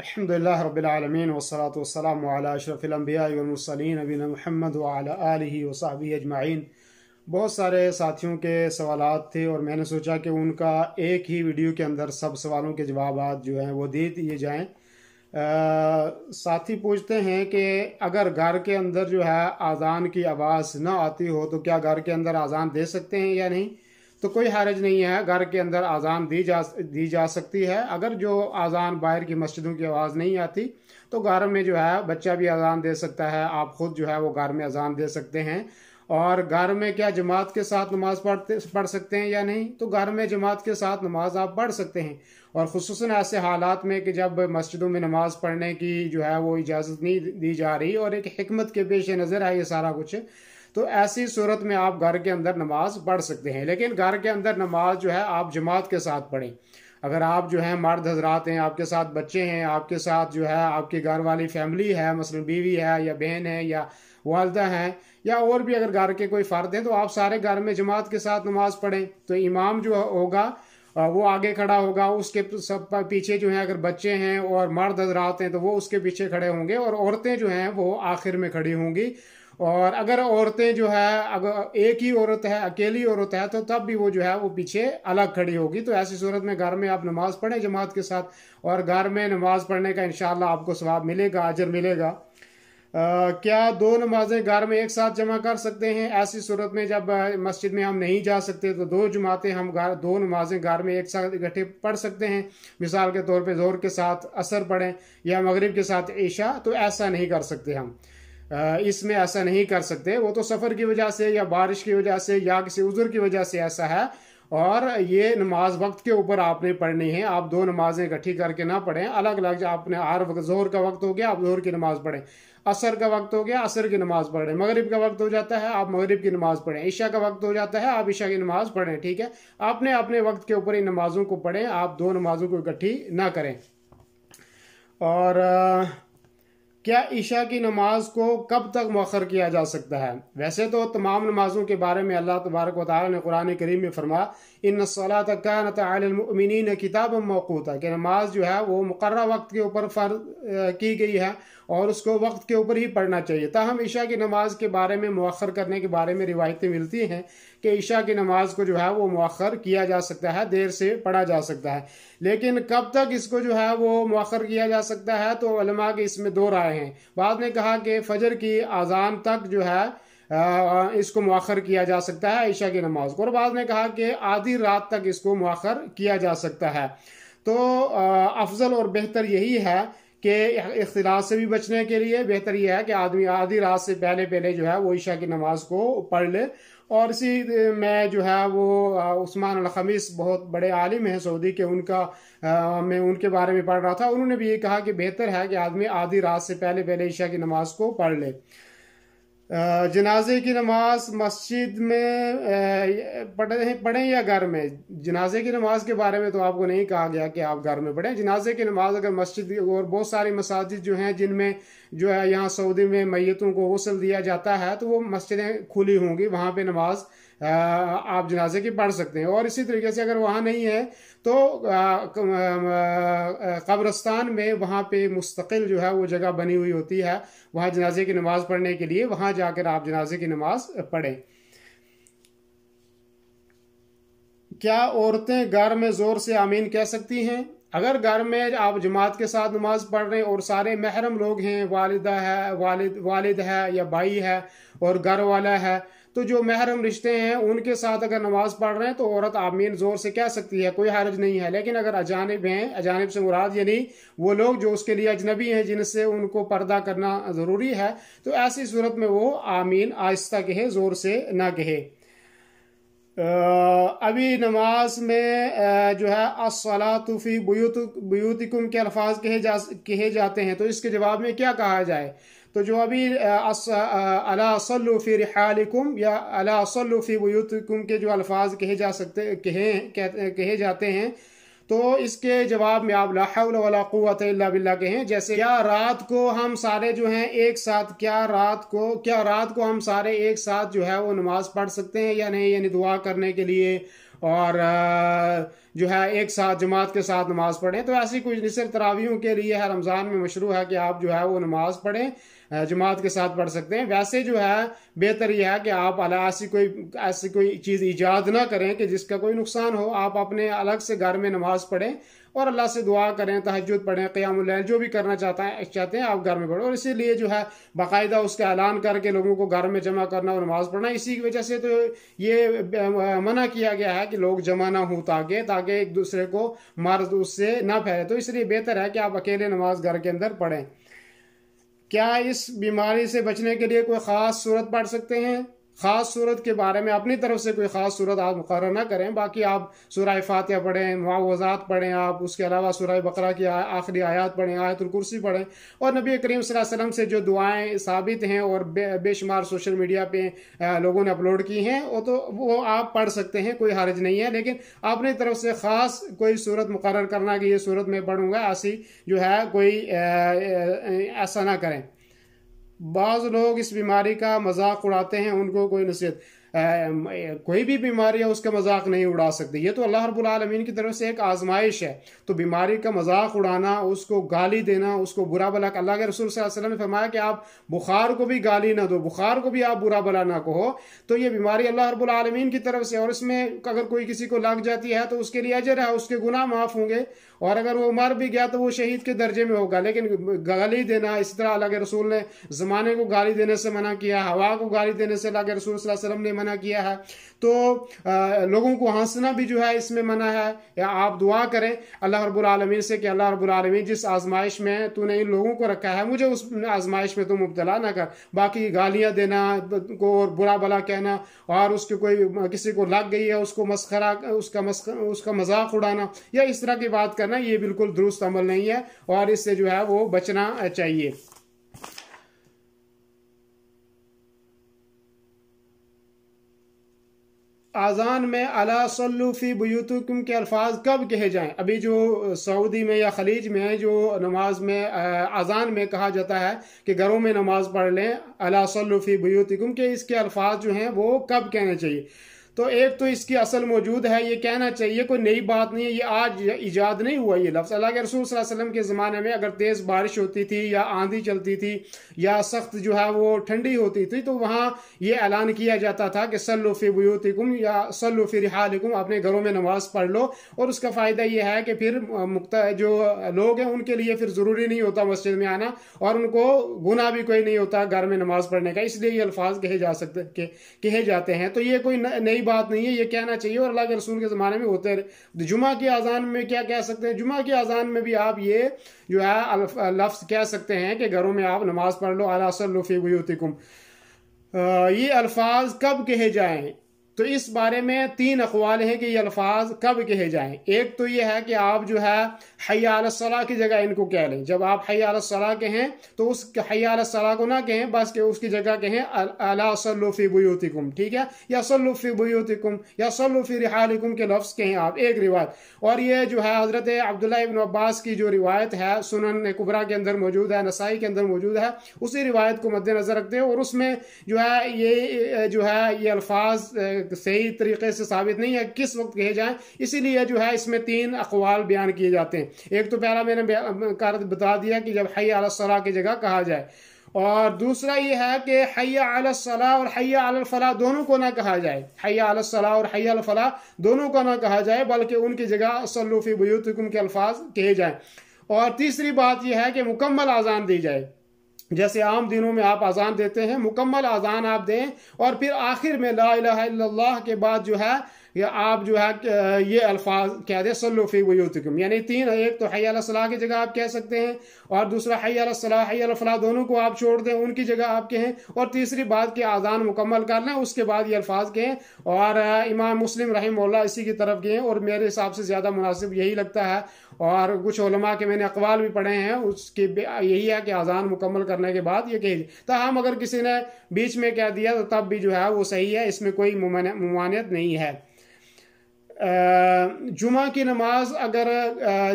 الحمد لله رب والصلاة والسلام على أشرف اشرف علمبیاں نبينا محمد وعلى آله وصحبه اجمعین بہت سارے ساتھیوں کے سوالات تھے اور میں نے سوچا کہ ان کا ایک ہی ویڈیو کے اندر سب سوالوں کے جوابات جو ہیں وہ دے دیے جائیں ساتھی پوچھتے ہیں کہ اگر گھر کے اندر جو ہے آزان کی آواز نہ آتی ہو تو کیا گھر کے اندر آزان دے سکتے ہیں یا نہیں تو کوئی حرج نہیں ہے گھر کے اندر اذان دی جا دی جا سکتی ہے اگر جو اذان باہر کی مسجدوں کی آواز نہیں آتی تو گھر میں جو ہے بچہ بھی اذان دے سکتا ہے آپ خود جو ہے وہ گھر میں اذان دے سکتے ہیں اور گھر میں کیا جماعت کے ساتھ نماز پڑھتے پڑھ سکتے ہیں یا نہیں تو گھر میں جماعت کے ساتھ نماز آپ پڑھ سکتے ہیں اور خصوصاً ایسے حالات میں کہ جب مسجدوں میں نماز پڑھنے کی جو ہے وہ اجازت نہیں دی جا رہی اور ایک حکمت کے پیش نظر ہے یہ سارا کچھ تو ایسی صورت میں آپ گھر کے اندر نماز پڑھ سکتے ہیں لیکن گھر کے اندر نماز جو ہے آپ جماعت کے ساتھ پڑھیں اگر آپ جو ہے مرد حضرات ہیں آپ کے ساتھ بچے ہیں آپ کے ساتھ جو ہے آپ کے گھر والی فیملی ہے مثلا بیوی ہے یا بہن ہے یا والدہ ہیں یا اور بھی اگر گھر کے کوئی فرد ہیں تو آپ سارے گھر میں جماعت کے ساتھ نماز پڑھیں تو امام جو ہوگا وہ آگے کھڑا ہوگا اس کے سب پیچھے جو ہیں اگر بچے ہیں اور مرد حضرات ہیں تو وہ اس کے پیچھے کھڑے ہوں گے اور عورتیں جو ہیں وہ آخر میں کھڑی ہوں گی اور اگر عورتیں جو ہے اگر ایک ہی عورت ہے اکیلی عورت ہے تو تب بھی وہ جو ہے وہ پیچھے الگ کھڑی ہوگی تو ایسی صورت میں گھر میں آپ نماز پڑھیں جماعت کے ساتھ اور گھر میں نماز پڑھنے کا انشاءاللہ آپ کو ثواب ملے گا اجر ملے گا کیا دو نمازیں گھر میں ایک ساتھ جمع کر سکتے ہیں ایسی صورت میں جب مسجد میں ہم نہیں جا سکتے تو دو جماعتیں ہم گھر دو نمازیں گھر میں ایک ساتھ اکٹھے پڑھ سکتے ہیں مثال کے طور پہ زور کے ساتھ اثر پڑھیں یا مغرب کے ساتھ عشاء تو ایسا نہیں کر سکتے ہم اس میں ایسا نہیں کر سکتے وہ تو سفر کی وجہ سے یا بارش کی وجہ سے یا کسی عذر کی وجہ سے ایسا ہے اور یہ نماز وقت کے اوپر آپ نے پڑھنی ہے آپ دو نمازیں اکٹھی کر کے نہ پڑھیں الگ الگ آپ نے ہر زہر کا وقت ہو گیا آپ زہر کی نماز پڑھیں عصر کا وقت ہو گیا عصر کی نماز پڑھیں مغرب کا وقت ہو جاتا ہے آپ مغرب کی نماز پڑھیں عشاء کا وقت ہو جاتا ہے آپ عشاء کی نماز پڑھیں ٹھیک ہے آپ نے اپنے وقت کے اوپر ان نمازوں کو پڑھیں آپ دو نمازوں کو اکٹھی نہ کریں اور کیا عشاء کی نماز کو کب تک مؤخر کیا جا سکتا ہے ویسے تو تمام نمازوں کے بارے میں اللہ تبارک و تعالی نے قرآن کریم میں فرمایا ان کانت علی المؤمنین کتاب موقوتا کہ نماز جو ہے وہ مقررہ وقت کے اوپر فرض کی گئی ہے اور اس کو وقت کے اوپر ہی پڑھنا چاہیے تاہم عشاء کی نماز کے بارے میں مؤخر کرنے کے بارے میں روایتیں ملتی ہیں کہ عشاء کی نماز کو جو ہے وہ مؤخر کیا جا سکتا ہے دیر سے پڑھا جا سکتا ہے لیکن کب تک اس کو جو ہے وہ مؤخر کیا جا سکتا ہے تو علماء کے اس میں دو رائے ہیں بعض نے کہا کہ فجر کی اذان تک جو ہے اس کو مؤخر کیا جا سکتا ہے عشاء کی نماز کو اور بعض نے کہا کہ آدھی رات تک اس کو مؤخر کیا جا سکتا ہے تو افضل اور بہتر یہی ہے کہ اختلاط سے بھی بچنے کے لیے بہتر یہ ہے کہ آدمی آدھی رات سے پہلے پہلے جو ہے وہ عشاء کی نماز کو پڑھ لے اور اسی میں جو ہے وہ عثمان الخمیس بہت بڑے عالم ہیں سعودی کے ان کا میں ان کے بارے میں پڑھ رہا تھا انہوں نے بھی یہ کہا کہ بہتر ہے کہ آدمی آدھی رات سے پہلے پہلے عشاء کی نماز کو پڑھ لے جنازے کی نماز مسجد میں پڑھیں پڑھیں یا گھر میں جنازے کی نماز کے بارے میں تو آپ کو نہیں کہا گیا کہ آپ گھر میں پڑھیں جنازے کی نماز اگر مسجد اور بہت ساری مساجد جو ہیں جن میں جو ہے یہاں سعودی میں میتوں کو غسل دیا جاتا ہے تو وہ مسجدیں کھلی ہوں گی وہاں پہ نماز آپ جنازے کی پڑھ سکتے ہیں اور اسی طریقے سے اگر وہاں نہیں ہے تو قبرستان میں وہاں پہ مستقل جو ہے وہ جگہ بنی ہوئی ہوتی ہے وہاں جنازے کی نماز پڑھنے کے لیے وہاں جا کر آپ جنازے کی نماز پڑھیں کیا عورتیں گھر میں زور سے آمین کہہ سکتی ہیں اگر گھر میں آپ جماعت کے ساتھ نماز پڑھ رہے ہیں اور سارے محرم لوگ ہیں والدہ ہے والد والد ہے یا بھائی ہے اور گھر والا ہے تو جو محرم رشتے ہیں ان کے ساتھ اگر نماز پڑھ رہے ہیں تو عورت آمین زور سے کہہ سکتی ہے کوئی حرج نہیں ہے لیکن اگر اجانب ہیں اجانب سے مراد یعنی وہ لوگ جو اس کے لیے اجنبی ہیں جن سے ان کو پردہ کرنا ضروری ہے تو ایسی صورت میں وہ آمین آہستہ کہے زور سے نہ کہے ابھی نماز میں جو ہے الصلاۃ فی بیوتکم کے الفاظ کہے جاتے ہیں تو اس کے جواب میں کیا کہا جائے تو جو ابھی اللہ صلو فی رحالکم یا اللہ صلو فی بیوتکم کے جو الفاظ کہے جا سکتے کہے جاتے ہیں تو اس کے جواب میں آپ لا حول ولا قوت الا باللہ کہیں جیسے کیا رات کو ہم سارے جو ہیں ایک ساتھ کیا رات کو کیا رات کو ہم سارے ایک ساتھ جو ہے وہ نماز پڑھ سکتے ہیں یا نہیں یعنی دعا کرنے کے لیے اور جو ہے ایک ساتھ جماعت کے ساتھ نماز پڑھیں تو ایسی کچھ نصر تراویوں کے لیے ہے رمضان میں مشروع ہے کہ آپ جو ہے وہ نماز پڑھیں جماعت کے ساتھ پڑھ سکتے ہیں ویسے جو ہے بہتر یہ ہے کہ آپ ایسی کوئی ایسی کوئی چیز ایجاد نہ کریں کہ جس کا کوئی نقصان ہو آپ اپنے الگ سے گھر میں نماز پڑھیں اور اللہ سے دعا کریں تہجد پڑھیں قیام اللہ جو بھی کرنا چاہتا ہے چاہتے ہیں آپ گھر میں پڑھیں اور اسی لیے جو ہے باقاعدہ اس کا اعلان کر کے لوگوں کو گھر میں جمع کرنا اور نماز پڑھنا اسی وجہ سے تو یہ منع کیا گیا ہے کہ لوگ جمع نہ ہوں تاکہ تاکہ ایک دوسرے کو مرض اس سے نہ پھیلے تو اس لیے بہتر ہے کہ آپ اکیلے نماز گھر کے اندر پڑھیں کیا اس بیماری سے بچنے کے لیے کوئی خاص صورت پڑھ سکتے ہیں خاص صورت کے بارے میں اپنی طرف سے کوئی خاص صورت آپ مقرر نہ کریں باقی آپ سورہ فاتحہ پڑھیں معاوضات پڑھیں آپ اس کے علاوہ سورہ بقرہ کی آخری آیات پڑھیں آیت الکرسی پڑھیں اور نبی کریم صلی اللہ علیہ وسلم سے جو دعائیں ثابت ہیں اور بے شمار سوشل میڈیا پہ لوگوں نے اپلوڈ کی ہیں وہ تو وہ آپ پڑھ سکتے ہیں کوئی حارج نہیں ہے لیکن اپنی طرف سے خاص کوئی صورت مقرر کرنا کہ یہ صورت میں پڑھوں گا ایسی جو ہے کوئی ایسا نہ کریں بعض لوگ اس بیماری کا مذاق اڑاتے ہیں ان کو کوئی نصیحت کوئی بھی بیماری ہے اس کا مذاق نہیں اڑا سکتی یہ تو اللہ رب العالمین کی طرف سے ایک آزمائش ہے تو بیماری کا مذاق اڑانا اس کو گالی دینا اس کو برا بلا اللہ کے رسول صلی اللہ علیہ وسلم نے فرمایا کہ آپ بخار کو بھی گالی نہ دو بخار کو بھی آپ برا بلا نہ کہو تو یہ بیماری اللہ رب العالمین کی طرف سے اور اس میں اگر کوئی کسی کو لگ جاتی ہے تو اس کے لیے اجر ہے اس کے گناہ معاف ہوں گے اور اگر وہ مر بھی گیا تو وہ شہید کے درجے میں ہوگا لیکن گالی دینا اس طرح اللہ کے رسول نے زمانے کو گالی دینے سے منع کیا ہوا کو گالی دینے سے اللہ کے رسول صلی اللہ علیہ وسلم نے منع کیا ہے تو لوگوں کو ہنسنا بھی جو ہے ہے اس میں منع یا آپ دعا کریں اللہ رب العالمین سے کہ اللہ رب العالمین جس آزمائش میں تو نے ان لوگوں کو رکھا ہے مجھے اس آزمائش میں تو مبتلا نہ کر باقی گالیاں دینا کو اور برا بلا کہنا اور اس کے کوئی کسی کو لگ گئی ہے اس کو مسخرہ اس کا مسخ اس کا مذاق اڑانا یا اس طرح کی بات کرنا یہ بالکل درست عمل نہیں ہے اور اس سے جو ہے وہ بچنا چاہیے اذان میں علاسلّفی بیوتکم کے الفاظ کب کہے جائیں ابھی جو سعودی میں یا خلیج میں جو نماز میں اذان میں کہا جاتا ہے کہ گھروں میں نماز پڑھ لیں الاسلّی بیوتکم کے اس کے الفاظ جو ہیں وہ کب کہنے چاہیے تو ایک تو اس کی اصل موجود ہے یہ کہنا چاہیے کوئی نئی بات نہیں ہے یہ آج ایجاد نہیں ہوا یہ لفظ اللہ کے رسول صلی اللہ علیہ وسلم کے زمانے میں اگر تیز بارش ہوتی تھی یا آندھی چلتی تھی یا سخت جو ہے وہ ٹھنڈی ہوتی تھی تو وہاں یہ اعلان کیا جاتا تھا کہ سلو فی بیوتکم یا فی رحالکم اپنے گھروں میں نماز پڑھ لو اور اس کا فائدہ یہ ہے کہ پھر جو لوگ ہیں ان کے لیے پھر ضروری نہیں ہوتا مسجد میں آنا اور ان کو گناہ بھی کوئی نہیں ہوتا گھر میں نماز پڑھنے کا اس لیے یہ الفاظ کہے جاتے ہیں تو یہ کوئی نئی بات نہیں ہے یہ کہنا چاہیے اور اللہ کے کے رسول زمانے میں ہوتے رہے جمعہ کی آزان میں کیا کہہ سکتے ہیں جمعہ کی آزان میں بھی آپ یہ جو ہے لفظ کہہ سکتے ہیں کہ گھروں میں آپ نماز پڑھ لو اللہ یہ الفاظ کب کہے جائیں تو اس بارے میں تین اقوال ہیں کہ یہ الفاظ کب کہے جائیں ایک تو یہ ہے کہ آپ جو ہے حیال صلاح کی جگہ ان کو کہہ لیں جب آپ حیال صلاح کہیں تو اس حیال صلاح کو نہ کہیں بس کہ اس کی جگہ کہیں اللہ بیوتکم ٹھیک ہے یا فی بیوتکم یا صلو فی رحالکم کے لفظ کہیں آپ ایک روایت اور یہ جو ہے حضرت عبداللہ ابن عباس کی جو روایت ہے سنن کبرا کے اندر موجود ہے نسائی کے اندر موجود ہے اسی روایت کو مد نظر رکھتے ہیں اور اس میں جو ہے یہ جو ہے یہ الفاظ صحیح طریقے سے ثابت نہیں ہے کس وقت کہے جائیں اسی لیے جو ہے اس میں تین اقوال بیان کیے جاتے ہیں ایک تو پہلا میں نے بتا دیا کہ جب حیا علیہ صلاح کی جگہ کہا جائے اور دوسرا یہ ہے کہ حیا علیہ صلاح اور حیا علی الفلاح دونوں کو نہ کہا جائے حیا علیہ صلاح اور حیا الفلاح دونوں کو نہ کہا جائے بلکہ ان کی جگہ اسلفی فی بیوتکم کے الفاظ کہے جائیں اور تیسری بات یہ ہے کہ مکمل آزان دی جائے جیسے عام دنوں میں آپ اذان دیتے ہیں مکمل اذان آپ دیں اور پھر آخر میں لا الہ الا اللہ کے بعد جو ہے یا آپ جو ہے یہ الفاظ کہہ دیں فی ویوتکم یعنی تین ایک تو حی علیہ صلاح کی جگہ آپ کہہ سکتے ہیں اور دوسرا حی علیہ حی علیہ حیّیہ دونوں کو آپ چھوڑ دیں ان کی جگہ آپ کہیں اور تیسری بات کہ اذان مکمل کر لیں اس کے بعد یہ الفاظ کہیں اور امام مسلم رحمہ اللہ اسی کی طرف گئے اور میرے حساب سے زیادہ مناسب یہی لگتا ہے اور کچھ علماء کے میں نے اقوال بھی پڑھے ہیں اس کی یہی ہے کہ آزان مکمل کرنے کے بعد یہ کہ ہم اگر کسی نے بیچ میں کہہ دیا تو تب بھی جو ہے وہ صحیح ہے اس میں کوئی ممانعت نہیں ہے جمعہ کی نماز اگر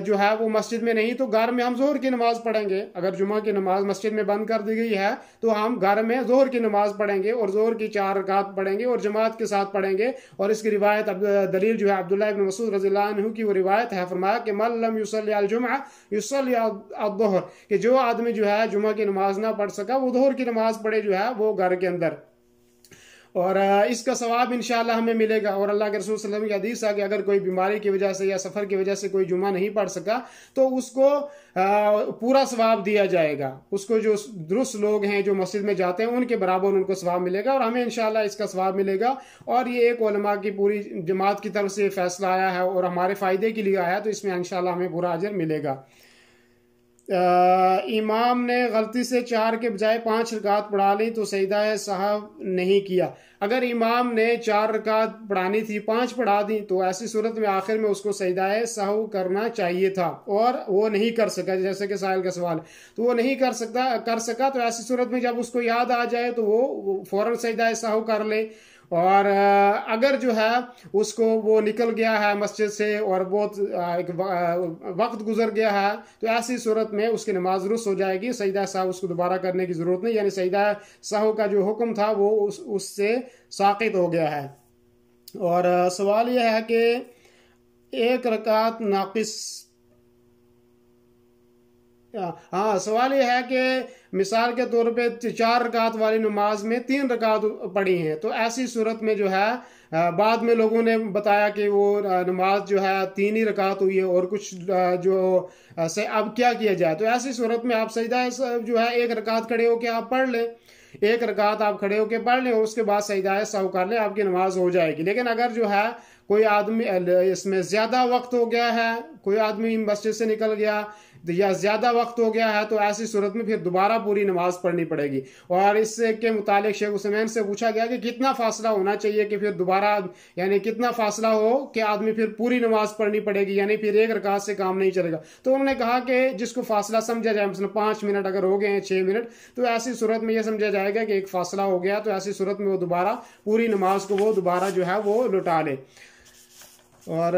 جو ہے وہ مسجد میں نہیں تو گھر میں ہم زہر کی نماز پڑھیں گے اگر جمعہ کی نماز مسجد میں بند کر دی گئی ہے تو ہم گھر میں زہر کی نماز پڑھیں گے اور زہر کی چار رکعت پڑھیں گے اور جماعت کے ساتھ پڑھیں گے اور اس کی روایت دلیل جو ہے عبداللہ ابن مسعود رضی اللہ عنہ کی وہ روایت ہے فرمایا کہ یوسلی الجمعہ یوسلی الظہر کہ جو آدمی جو ہے جمعہ کی نماز نہ پڑھ سکا وہ زہر کی نماز پڑھے جو ہے وہ گھر کے اندر اور اس کا ثواب انشاءاللہ ہمیں ملے گا اور اللہ کے رسول صلی اللہ علیہ وسلم کی حدیث ہے کہ اگر کوئی بیماری کی وجہ سے یا سفر کی وجہ سے کوئی جمعہ نہیں پڑھ سکا تو اس کو پورا ثواب دیا جائے گا اس کو جو درست لوگ ہیں جو مسجد میں جاتے ہیں ان کے برابر ان کو ثواب ملے گا اور ہمیں انشاءاللہ اس کا ثواب ملے گا اور یہ ایک علماء کی پوری جماعت کی طرف سے فیصلہ آیا ہے اور ہمارے فائدے کے لیے آیا ہے تو اس میں انشاءاللہ ہمیں پورا اجر ملے گا امام نے غلطی سے چار کے بجائے پانچ رکعت پڑھا لیں تو سیدہ صاحب نہیں کیا اگر امام نے چار رکعت پڑھانی تھی پانچ پڑھا دی تو ایسی صورت میں آخر میں اس کو سیدہ صاحب کرنا چاہیے تھا اور وہ نہیں کر سکا جیسے کہ سائل کا سوال تو وہ نہیں کر سکتا کر سکا تو ایسی صورت میں جب اس کو یاد آ جائے تو وہ فوراً سیدہ صاحب کر لیں اور اگر جو ہے اس کو وہ نکل گیا ہے مسجد سے اور وہ وقت گزر گیا ہے تو ایسی صورت میں اس کی نماز درست ہو جائے گی سجدہ صاحب اس کو دوبارہ کرنے کی ضرورت نہیں یعنی سیدہ صاحب کا جو حکم تھا وہ اس سے ساقط ہو گیا ہے اور سوال یہ ہے کہ ایک رکعت ناقص ہاں سوال یہ ہے کہ مثال کے طور پہ چار رکعت والی نماز میں تین رکعت پڑی ہیں تو ایسی صورت میں جو ہے بعد میں لوگوں نے بتایا کہ وہ نماز جو ہے تین ہی رکعت ہوئی ہے اور کچھ جو سے اب کیا کیا جائے تو ایسی صورت میں آپ سجدہ جو ہے ایک رکعت کھڑے ہو کے آپ پڑھ لیں ایک رکعت آپ کھڑے ہو کے پڑھ لیں اس کے بعد سجدہ ساؤ کر لیں آپ کی نماز ہو جائے گی لیکن اگر جو ہے کوئی آدمی اس میں زیادہ وقت ہو گیا ہے کوئی آدمی مسجد سے نکل گیا یا زیادہ وقت ہو گیا ہے تو ایسی صورت میں پھر دوبارہ پوری نماز پڑھنی پڑے گی اور اس کے متعلق شیخ حسمین سے پوچھا گیا کہ کتنا فاصلہ ہونا چاہیے کہ پھر دوبارہ یعنی کتنا فاصلہ ہو کہ آدمی پھر پوری نماز پڑھنی پڑے گی یعنی پھر ایک رکاج سے کام نہیں چلے گا تو انہوں نے کہا کہ جس کو فاصلہ سمجھا جائے مثلا پانچ منٹ اگر ہو گئے ہیں چھ منٹ تو ایسی صورت میں یہ سمجھا جائے گا کہ ایک فاصلہ ہو گیا تو ایسی صورت میں وہ دوبارہ پوری نماز کو وہ دوبارہ جو ہے وہ لٹا لے اور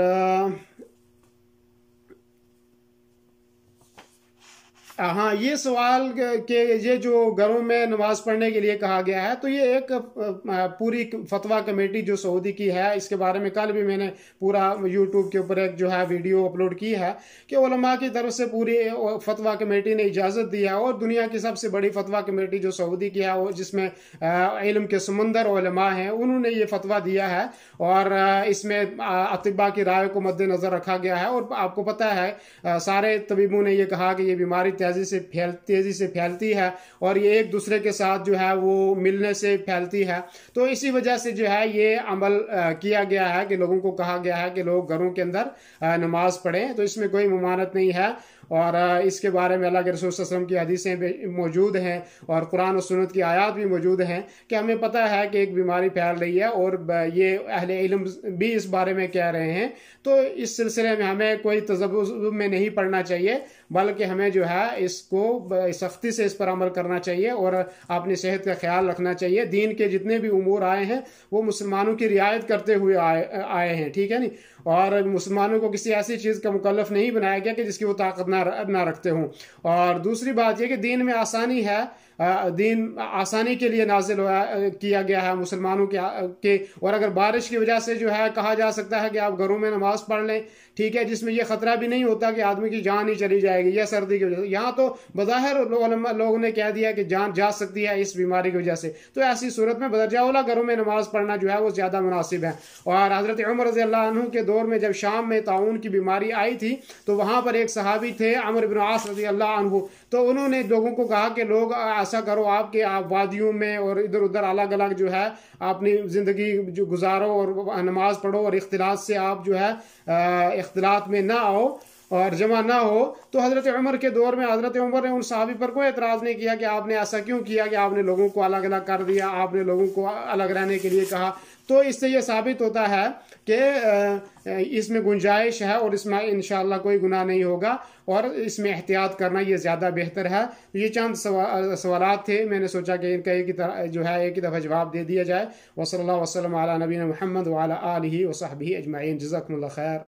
ہاں یہ سوال کہ یہ جو گھروں میں نماز پڑھنے کے لیے کہا گیا ہے تو یہ ایک پوری فتویٰ کمیٹی جو سعودی کی ہے اس کے بارے میں کل بھی میں نے پورا یوٹیوب کے اوپر ایک جو ہے ویڈیو اپلوڈ کی ہے کہ علماء کی طرف سے پوری فتویٰ کمیٹی نے اجازت دی ہے اور دنیا کی سب سے بڑی فتویٰ کمیٹی جو سعودی کی ہے وہ جس میں علم کے سمندر علماء ہیں انہوں نے یہ فتویٰ دیا ہے اور اس میں اطبا کی رائے کو مد نظر رکھا گیا ہے اور آپ کو پتہ ہے سارے طبیبوں نے یہ کہا کہ یہ بیماری تیزی سے پھیل تیزی سے پھیلتی ہے اور یہ ایک دوسرے کے ساتھ جو ہے وہ ملنے سے پھیلتی ہے تو اسی وجہ سے جو ہے یہ عمل کیا گیا ہے کہ لوگوں کو کہا گیا ہے کہ لوگ گھروں کے اندر نماز پڑھیں تو اس میں کوئی ممانت نہیں ہے اور اس کے بارے میں اللہ کے رسول صلی اللہ علیہ وسلم کی حدیثیں بھی موجود ہیں اور قرآن و سنت کی آیات بھی موجود ہیں کہ ہمیں پتہ ہے کہ ایک بیماری پھیل رہی ہے اور یہ اہل علم بھی اس بارے میں کہہ رہے ہیں تو اس سلسلے میں ہمیں کوئی تجرب میں نہیں پڑھنا چاہیے بلکہ ہمیں جو ہے اس کو سختی سے اس پر عمل کرنا چاہیے اور اپنی صحت کا خیال رکھنا چاہیے دین کے جتنے بھی امور آئے ہیں وہ مسلمانوں کی رعایت کرتے ہوئے آئے آئے ہیں ٹھیک ہے نہیں اور مسلمانوں کو کسی ایسی چیز کا مکلف نہیں بنایا گیا کہ جس کی وہ طاقت نہ نہ رکھتے ہوں اور دوسری بات یہ کہ دین میں آسانی ہے دین آسانی کے لیے نازل کیا گیا ہے مسلمانوں کے اور اگر بارش کی وجہ سے جو ہے کہا جا سکتا ہے کہ آپ گھروں میں نماز پڑھ لیں ٹھیک ہے جس میں یہ خطرہ بھی نہیں ہوتا کہ آدمی کی جان ہی چلی جائے گی یا سردی کی وجہ سے یہاں تو بظاہر لوگوں نے کہہ دیا کہ جان جا سکتی ہے اس بیماری کی وجہ سے تو ایسی صورت میں بدرجہ اولا گھروں میں نماز پڑھنا جو ہے وہ زیادہ مناسب ہے اور حضرت عمر رضی اللہ عنہ کے دور میں جب شام میں تعاون کی بیماری آئی تھی تو وہاں پر ایک صحابی تھے عمر بن عاص رضی اللہ عنہ تو انہوں نے لوگوں کو کہا کہ لوگ ایسا کرو آپ کے آپ وادیوں میں اور ادھر ادھر الگ الگ جو ہے اپنی زندگی جو گزارو اور نماز پڑھو اور اختلاط سے آپ جو ہے اختلاط میں نہ آؤ اور جمع نہ ہو تو حضرت عمر کے دور میں حضرت عمر نے ان صحابی پر کوئی اعتراض نہیں کیا کہ آپ نے ایسا کیوں کیا کہ آپ نے لوگوں کو الگ الگ کر دیا آپ نے لوگوں کو الگ رہنے کے لیے کہا تو اس سے یہ ثابت ہوتا ہے کہ اس میں گنجائش ہے اور اس میں انشاءاللہ کوئی گناہ نہیں ہوگا اور اس میں احتیاط کرنا یہ زیادہ بہتر ہے یہ چند سوالات تھے میں نے سوچا کہ ان کا ایک ہی جو ہے ایک ہی دفعہ جواب دے دیا جائے وصلی اللہ وسلم علیہ نبی محمد والا علیہ و صحبی اجمعین جزاکم اللہ خیر